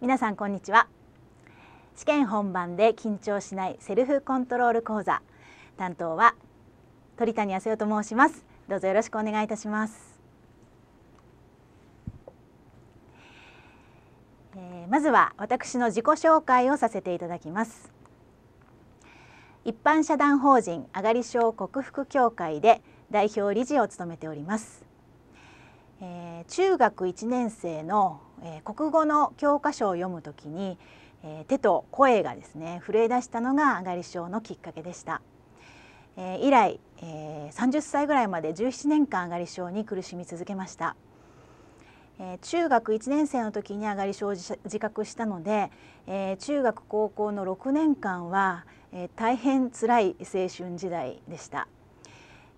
皆さんこんにちは試験本番で緊張しないセルフコントロール講座担当は鳥谷康代と申しますどうぞよろしくお願いいたします、えー、まずは私の自己紹介をさせていただきます一般社団法人あがり症克服協会で代表理事を務めておりますえー、中学1年生の、えー、国語の教科書を読むときに、えー、手と声がですね震え出したのがあがり症のきっかけでした、えー、以来、えー、30歳ぐらいまで17年間あがり症に苦しみ続けました、えー、中学1年生の時にあがり症を自覚したので、えー、中学高校の6年間は、えー、大変つらい青春時代でした、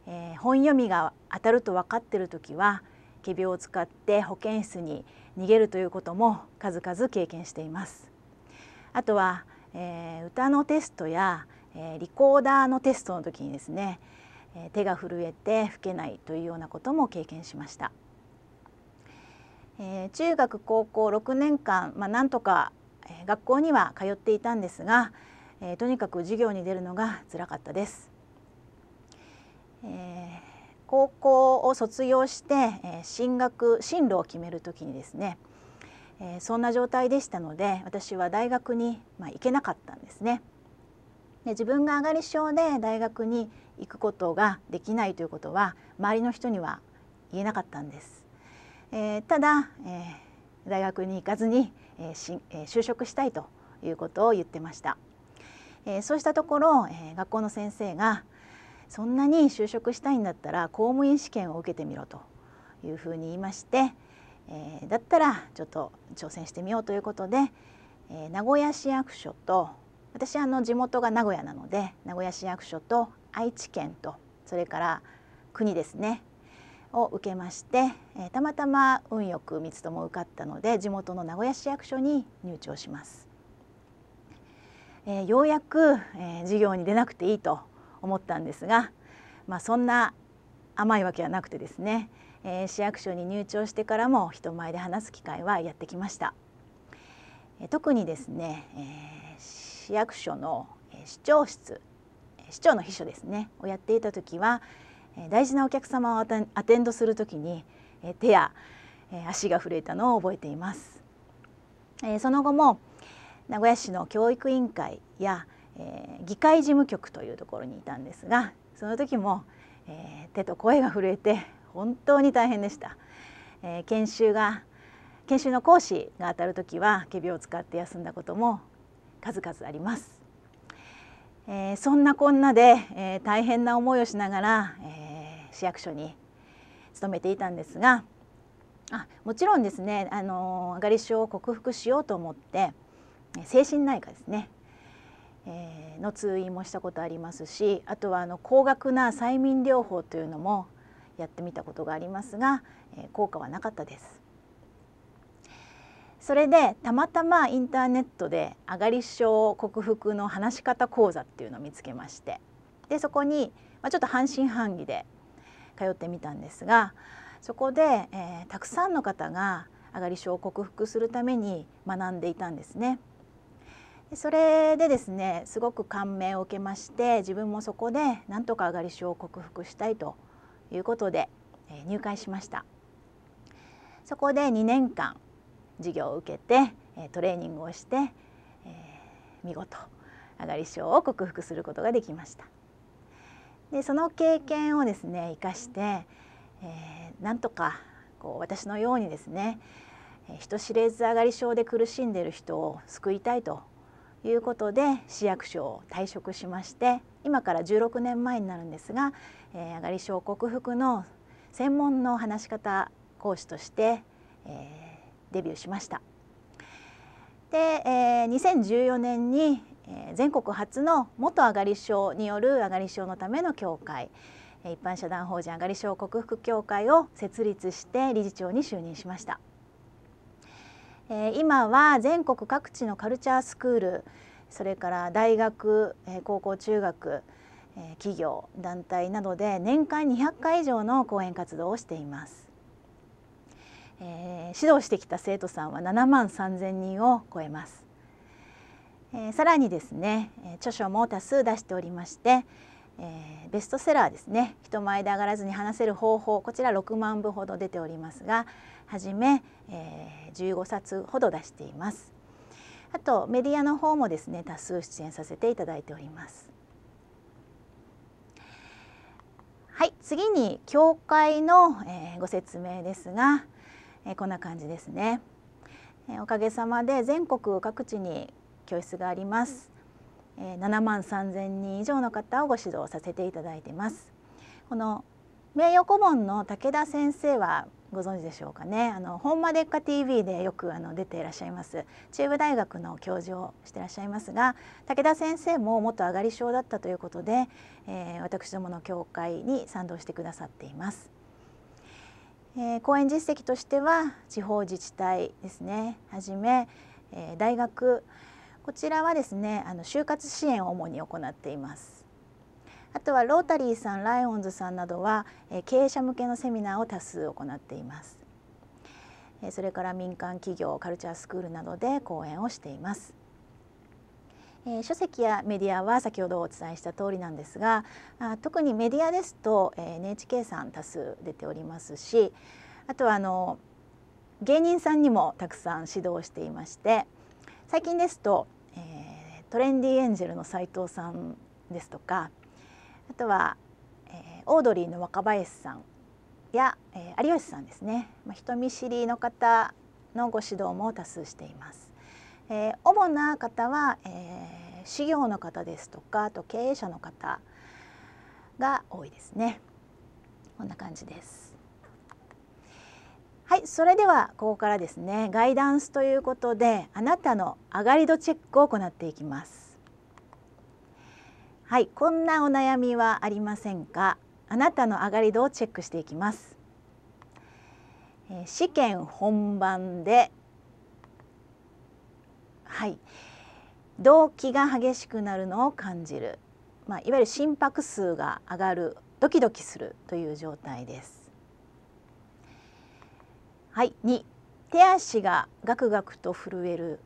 えー、本読みが当たると分かっている時は仮病を使って保健室に逃げるということも数々経験しています。あとは、えー、歌のテストや、えー、リコーダーのテストの時にですね、えー、手が震えて吹けないというようなことも経験しました。えー、中学高校6年間、まあ、なんとか学校には通っていたんですが、えー、とにかく授業に出るのが辛かったです。えー高校を卒業して進学進路を決める時にですねそんな状態でしたので私は大学に、まあ、行けなかったんですねで自分が上がり症で大学に行くことができないということは周りの人には言えなかったんです、えー、ただ、えー、大学に行かずに、えーえー、就職したいということを言ってました、えー、そうしたところ、えー、学校の先生がそんなに就職したいんだったら公務員試験を受けてみろというふうに言いまして、えー、だったらちょっと挑戦してみようということで、えー、名古屋市役所と私あの地元が名古屋なので名古屋市役所と愛知県とそれから国ですねを受けまして、えー、たまたま運よく3つとも受かったので地元の名古屋市役所に入庁します。えー、ようやく、えー、授業に出なくていいと思ったんですが、まあ、そんな甘いわけはなくてですね、えー、市役所に入庁してからも人前で話す機会はやってきました。え特にですね、えー、市役所の市長室市長の秘書ですねをやっていた時はえ大事なお客様をアテンドする時にえ手やえ足が震えたのを覚えていますえその後も名古屋市の教育委員会やえー、議会事務局というところにいたんですがその時も、えー、手と声が震えて本当に大変でした、えー、研修が研修の講師が当たる時は仮病を使って休んだことも数々あります、えー、そんなこんなで、えー、大変な思いをしながら、えー、市役所に勤めていたんですがあもちろんですねあのー、がり症を克服しようと思って精神内科ですねえー、の通院もしたことありますしあとはあの高額な催眠療法というのもやってみたことがありますが、えー、効果はなかったです。それでたまたまインターネットで上がり症克服の話し方講座っていうのを見つけましてでそこに、まあ、ちょっと半信半疑で通ってみたんですがそこで、えー、たくさんの方が上がり症を克服するために学んでいたんですね。それでですねすごく感銘を受けまして自分もそこでなんとかあがり症を克服したいということで入会しましたそこで2年間授業を受けてトレーニングをして、えー、見事あがり症を克服することができましたでその経験をですね生かして、えー、なんとかこう私のようにですね人知れずあがり症で苦しんでいる人を救いたいということで市役所を退職しまして今から16年前になるんですが、えー、上がり症克服の専門の話し方講師として、えー、デビューしました。で、えー、2014年に、えー、全国初の元上がり症による上がり症のための協会一般社団法人上がり症克服協会を設立して理事長に就任しました。え今は全国各地のカルチャースクールそれから大学、え高校中学、え企業団体などで年間200回以上の講演活動をしています、えー、指導してきた生徒さんは7万3000人を超えます、えー、さらにですね著書も多数出しておりましてえー、ベストセラーですね人前で上がらずに話せる方法こちら6万部ほど出ておりますがはじめ、えー、15冊ほど出していますあとメディアの方もですね多数出演させていただいておりますはい次に教会の、えー、ご説明ですが、えー、こんな感じですね、えー、おかげさまで全国各地に教室があります、7万3000人以上の方をご指導させていただいてますこの名誉顧問の武田先生はご存知でしょうかねあの本間デッカ TV でよくあの出ていらっしゃいます中部大学の教授をしていらっしゃいますが武田先生も元上がり症だったということで、えー、私どもの協会に賛同してくださっています、えー、講演実績としては地方自治体ですねはじめ、えー、大学、こちらはですねあの就活支援を主に行っていますあとはロータリーさんライオンズさんなどは経営者向けのセミナーを多数行っていますそれから民間企業カルチャースクールなどで講演をしていますえ書籍やメディアは先ほどお伝えした通りなんですがあ特にメディアですとえ NHK さん多数出ておりますしあとはあの芸人さんにもたくさん指導していまして最近ですとトレンディエンジェルの斉藤さんですとかあとは、えー、オードリーの若林さんや、えー、有吉さんですね、まあ、人見知りの方のご指導も多数しています。えー、主な方は、えー、修行の方ですとかあと経営者の方が多いですね。こんな感じです。いそれではここからですねガイダンスということであなたの上がり度チェックを行っていきますはいこんなお悩みはありませんかあなたの上がり度をチェックしていきます試験本番ではい動悸が激しくなるのを感じる、まあ、いわゆる心拍数が上がるドキドキするという状態ですはい、2手足がガクガクと震える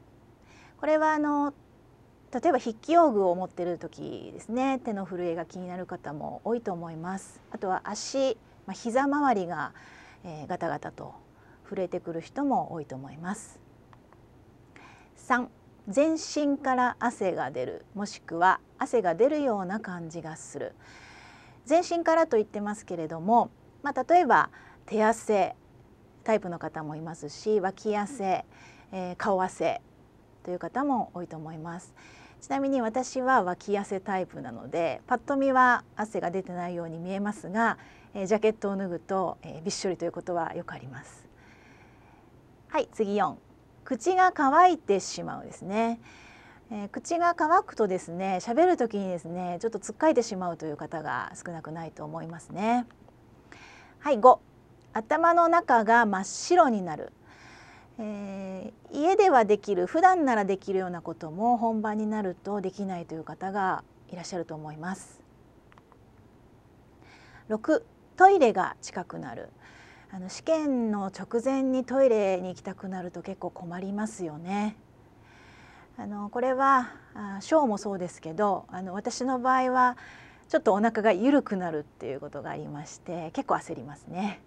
これはあの例えば筆記用具を持ってる時ですね手の震えが気になる方も多いと思いますあとは足、まあ、膝周りが、えー、ガタガタと震えてくる人も多いと思います3全身から汗が出るもしくは汗が出るような感じがする全身からと言ってますけれども、まあ、例えば手汗タイプの方もいますし脇汗、えー、顔汗という方も多いと思います。ちなみに私は脇汗タイプなのでパッと見は汗が出てないように見えますが、えー、ジャケットを脱ぐと、えー、びっしょりということはよくあります。はい次4口が乾いてしまうですね、えー、口が乾くとですね喋る時にですねちょっとつっかえてしまうという方が少なくないと思いますね。はい5頭の中が真っ白になる、えー、家ではできる普段ならできるようなことも本番になるとできないという方がいらっしゃると思います。6トイレが近くなるあの試験の直前にトイレに行きたくなると結構困りますよね。あのこれはショーもそうですけどあの私の場合はちょっとお腹が緩くなるっていうことがありまして結構焦りますね。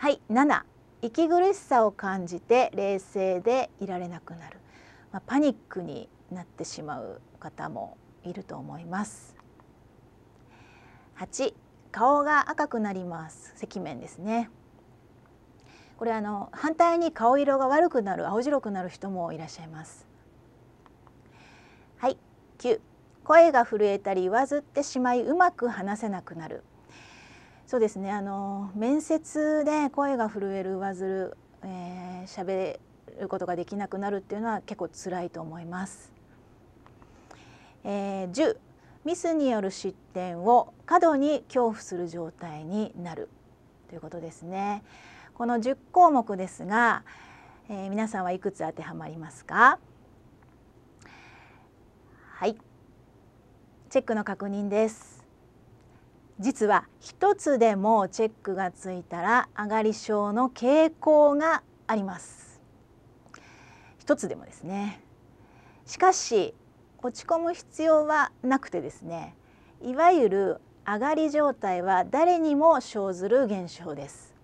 はい7息苦しさを感じて冷静でいられなくなる、まあ、パニックになってしまう方もいると思います8顔が赤くなります赤面ですねこれあの反対に顔色が悪くなる青白くなる人もいらっしゃいますはい9声が震えたり上ずってしまいうまく話せなくなるそうですねあの面接で声が震える上ずるえー、喋ることができなくなるっていうのは結構辛いと思います。えー、10ミスによる失点を過度に恐怖する状態になるということですね。この10項目ですが、えー、皆さんはいくつ当てはまりますかはいチェックの確認です。実は一つでもチェックがついたら上がり症の傾向があります一つでもですねしかし落ち込む必要はなくてですねいわゆる上がり状態は誰にも生ずる現象です、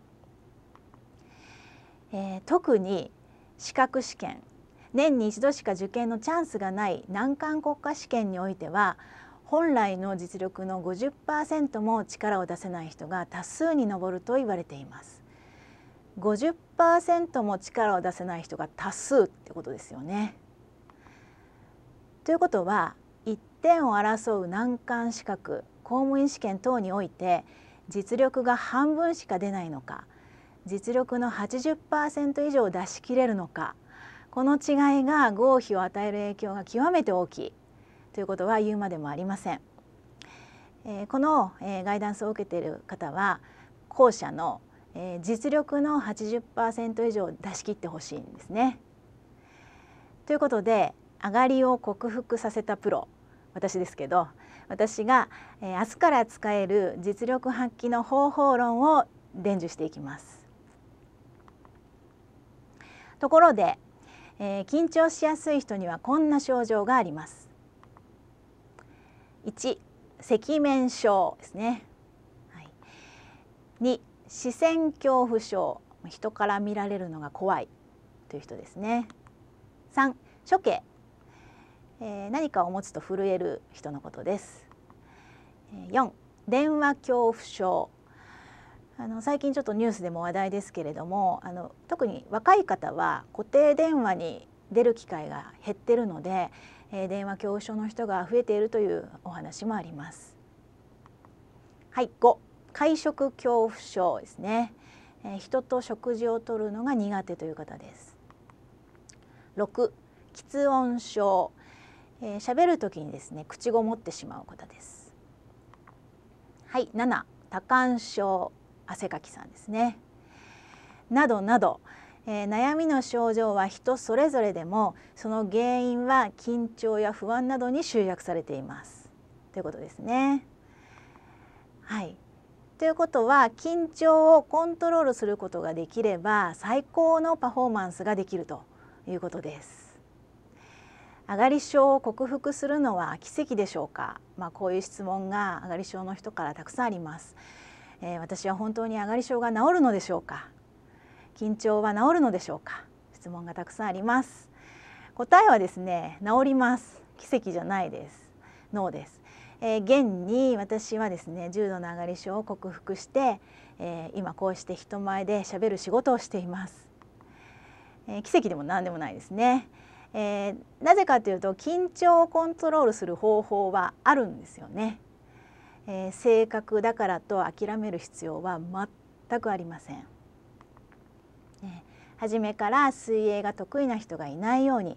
えー、特に資格試験年に一度しか受験のチャンスがない難関国家試験においては本来の実力の50%も力を出せない人が多数に上ると言われています50%も力を出せない人が多数ってことですよねということは1点を争う難関資格公務員試験等において実力が半分しか出ないのか実力の80%以上出し切れるのかこの違いが合否を与える影響が極めて大きいということは言うまでもありません。えこの、えガイダンスを受けている方は後者の、え実力の80%以上出し切ってほしいんですね。ということで上がりを克服させたプロ私ですけど私が、え明日から使える実力発揮の方法論を伝授していきます。ところで、え緊張しやすい人にはこんな症状があります。1赤面症ですね、はい、2視線恐怖症人から見られるのが怖いという人ですね3処刑、えー、何かを持つと震える人のことです4電話恐怖症あの最近ちょっとニュースでも話題ですけれどもあの特に若い方は固定電話に出る機会が減ってるのでえ電話恐怖症の人が増えているというお話もあります。はい、5会食恐怖症ですね、え人と食事をとるのが苦手という方です。6喫音症喋、えー、る時にですね口ごもってしまう方です。はい、7多汗症汗かきさんですね。などなど、えー、悩みの症状は人それぞれでもその原因は緊張や不安などに集約されていますということですね。はいということは緊張をコントロールすることができれば最高のパフォーマンスができるということです。上がり症を克服するのは奇跡でしょうか、まあ、こういう質問が上がり症の人からたくさんあります。えー、私は本当に上がり症が治るのでしょうか緊張は治るのでしょうか質問がたくさんあります答えはですね治ります奇跡じゃないです脳です、えー、現に私はですね重度の上がり症を克服して、えー、今こうして人前で喋る仕事をしています、えー、奇跡でも何でもないですね、えなぜかというと緊張をコントロールする方法はあるんですよね、え性格だからと諦める必要は全くありません初めから水泳が得意な人がいないように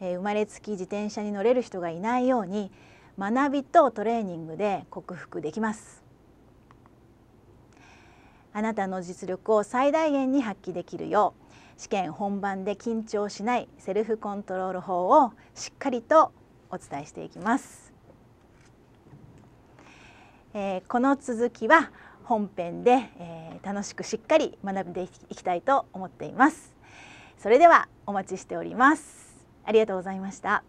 生まれつき自転車に乗れる人がいないように学びとトレーニングで克服できますあなたの実力を最大限に発揮できるよう試験本番で緊張しないセルフコントロール法をしっかりとお伝えしていきます、えー、この続きは本編で、えー、楽しくしっかり学んでいきたいと思っていますそれではお待ちしておりますありがとうございました